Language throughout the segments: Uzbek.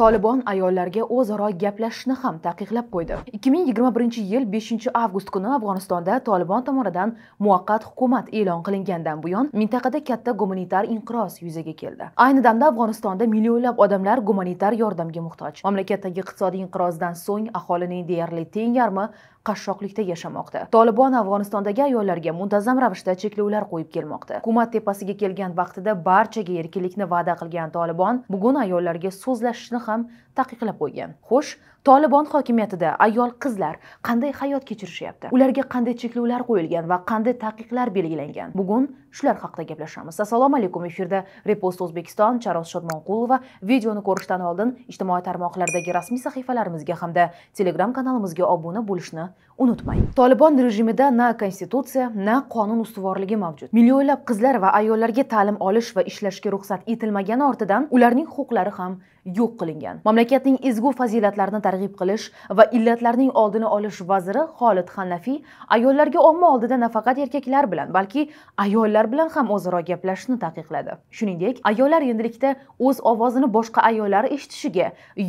tolibon ayollarga o'zaro gaplashishni ham taqiqlab qo'ydi 2021 yil 5 avgust kuni afg'onistonda tolibon tomonidan muvaqqat hukumat e'lon qilingandan buyon mintaqada katta gumanitar inqiroz yuzaga keldi ayni damda afg'onistonda millionlab odamlar gumanitar yordamga muhtoj mamlakatdagi iqtisodiy inqirozdan so'ng aholining deyarli teng yarmi qashshoqlikda yashamoqda tolibon afg'onistondagi ayollarga muntazam ravishda cheklovlar qo'yib kelmoqda hukumat tepasiga kelgan vaqtida barchaga erkinlikni va'da qilgan tolibon bugun ayollarga so'zlashishni ham taqiqlab qo'ygan xo'sh tolibon hokimiyatida ayol qizlar qanday hayot kechirishyapti ularga qanday cheklovlar qo'yilgan va qanday taqiqlar belgilangan bugun shular haqida gaplashamiz assalomu alaykum efirda repost o'zbekiston charoz shodmonqulova videoni ko'rishdan oldin ijtimoiy tarmoqlardagi rasmiy sahifalarimizga hamda telegram kanalimizga obuna bo'lishni unutmang tolibon rejimida na konstitutsiya na qonun ustuvorligi mavjud millionlab qizlar va ayollarga ta'lim olish va ishlashga ruxsat etilmagani ortidan ularning huquqlari ham yo'q qilingan mamlakatning ezgu fazilatlarini targ'ib qilish va illatlarning oldini olish vaziri Xolid Hanafiy ayollarga omma oldida nafaqat erkaklar bilan, balki ayollar bilan ham o'zaro gaplashishni taqiqladi. Shuningdek, ayollar endilikda o'z ovozini boshqa ayollar eshitishiga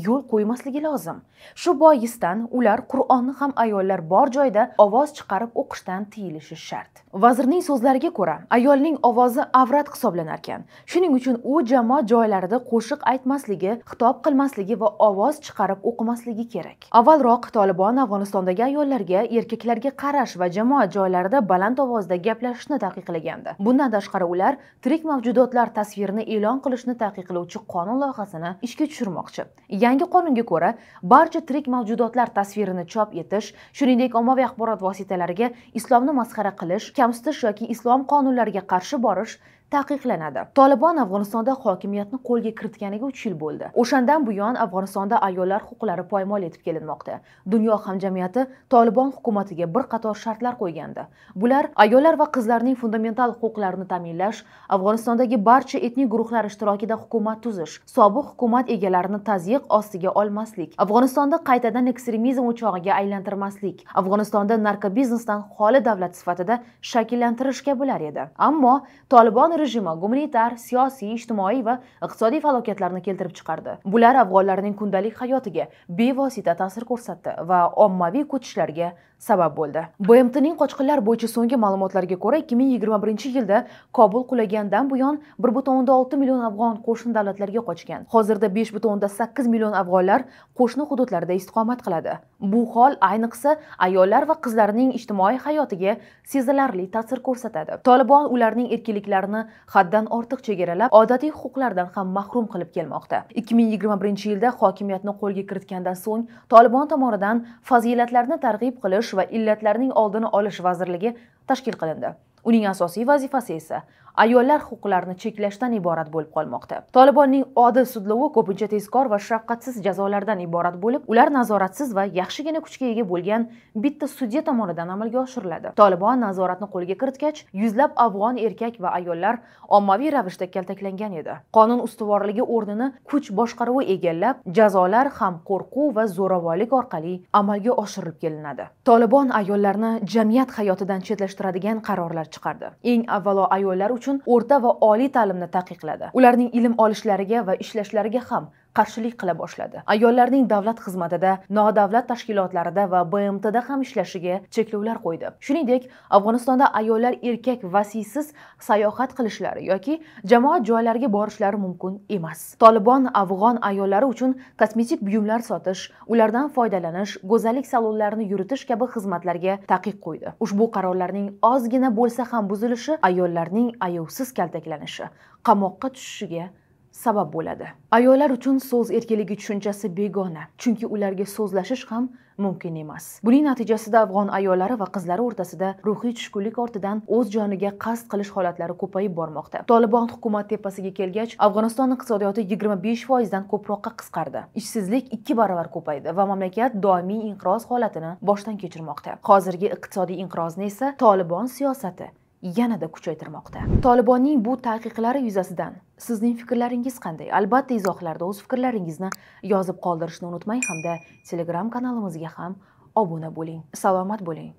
yo'l qo'ymasligi lozim. Shu boisdan ular Qur'onni ham ayollar bor joyda ovoz chiqarib o'qishdan tiyilishi shart. Vazirning so'zlariga ko'ra, ayolning ovozi avrat hisoblanar ekan. Shuning uchun u jamoat joylarida qo'shiq aytmasligi, xitob qilmasligi va ovoz chiqarib o'qimasligi bo'lmasligi kerak avvalroq tolibon afg'onistondagi ayollarga erkaklarga qarash va jamoat joylarida baland ovozda gaplashishni taqiqlagandi bundan tashqari ular tirik mavjudotlar tasvirini e'lon qilishni taqiqlovchi qonun loyihasini ishga tushirmoqchi yangi qonunga ko'ra barcha tirik mavjudotlar tasvirini chop etish shuningdek ommaviy axborot vositalariga islomni masxara qilish kamsitish yoki islom qonunlariga qarshi borish taqiqlanadi tolibon afg'onistonda hokimiyatni qo'lga kiritganiga uch yil bo'ldi o'shandan buyon afg'onistonda ayollar huquqlari poymol etib kelinmoqda dunyo hamjamiyati tolibon hukumatiga bir qator shartlar qo'ygandi bular ayollar va qizlarning fundamental huquqlarini ta'minlash afg'onistondagi barcha etnik guruhlar ishtirokida hukumat tuzish sobiq hukumat egalarini tazyiq ostiga olmaslik afg'onistonni qaytadan ekstremizm o'chog'iga aylantirmaslik afg'onistonda narkobiznesdan xoli davlat sifatida shakllantirish kabilar edi ammo tolibon rejimi gumanitar siyosiy ijtimoiy va iqtisodiy falokatlarni keltirib chiqardi bular afg'onlarning kundalik hayotiga bevosita ta'sir ko'rsatdi va ommaviy ko'chishlarga sabab bo'ldi bmtning qochqinlar bo'yicha so'nggi ma'lumotlarga ko'ra 2021 yilda kobul qulagandan buyon 1.6 million afg'on qo'shni davlatlarga qochgan hozirda 5.8 million afg'onlar qo'shni hududlarda istiqomat qiladi bu hol ayniqsa ayollar va qizlarning ijtimoiy hayotiga sezilarli ta'sir ko'rsatadi tolibon ularning erkinliklarini haddan ortiq chegaralab odatiy huquqlardan ham mahrum qilib kelmoqda 2021 yilda hokimiyatni qo'lga kiritgandan so'ng tolibon tomonidan fazilatlarni targ'ib qilish va illatlarning oldini olish vazirligi tashkil qilindi uning asosiy vazifasi esa ayollar huquqlarini cheklashdan iborat bo'lib qolmoqda tolibonning odil sudlovi ko'pincha tezkor va shafqatsiz jazolardan iborat bo'lib ular nazoratsiz va yaxshigina kuchga ega bo'lgan bitta sudya tomonidan amalga oshiriladi tolibon nazoratni qo'lga kiritgach yuzlab afg'on erkak va ayollar ommaviy ravishda kaltaklangan edi qonun ustuvorligi o'rnini kuch boshqaruvi egallab jazolar ham qo'rquv va zo'ravonlik orqali amalga oshirilib kelinadi tolibon ayollarni jamiyat hayotidan chetlashtiradigan qarorlar chiqardi eng avvalo ayollar uchun o'rta va oliy ta'limni taqiqladi ularning ilm olishlariga va ishlashlariga ham qarshilik qila boshladi ayollarning davlat xizmatida nodavlat tashkilotlarida va bmtda ham ishlashiga cheklovlar qo'ydi shuningdek afg'onistonda ayollar erkak vasiysiz sayohat qilishlari yoki jamoat joylariga borishlari mumkin emas tolibon afg'on ayollari uchun kosmetik buyumlar sotish ulardan foydalanish go'zallik salonlarini yuritish kabi xizmatlarga taqiq qo'ydi ushbu qarorlarning ozgina bo'lsa ham buzilishi ayollarning ayovsiz kaltaklanishi qamoqqa tushishiga sabab bo'ladi ayollar uchun so'z erkinligi tushunchasi begona chunki ularga so'zlashish ham mumkin emas buning natijasida afg'on ayollari va qizlari o'rtasida ruhiy tushkunlik ortidan o'z joniga qasd qilish holatlari ko'payib bormoqda tolibon hukumat tepasiga kelgach afg'oniston iqtisodiyoti yigirma besh foizdan ko'proqqa qisqardi ishsizlik ikki baravar ko'paydi va mamlakat doimiy inqiroz holatini boshdan kechirmoqda hozirgi iqtisodiy inqirozni esa tolibon siyosati yanada kuchaytirmoqda tolibonning bu taqiqlari yuzasidan sizning fikrlaringiz qanday albatta izohlarda o'z fikrlaringizni yozib qoldirishni unutmang hamda telegram kanalimizga ham obuna bo'ling salomat bo'ling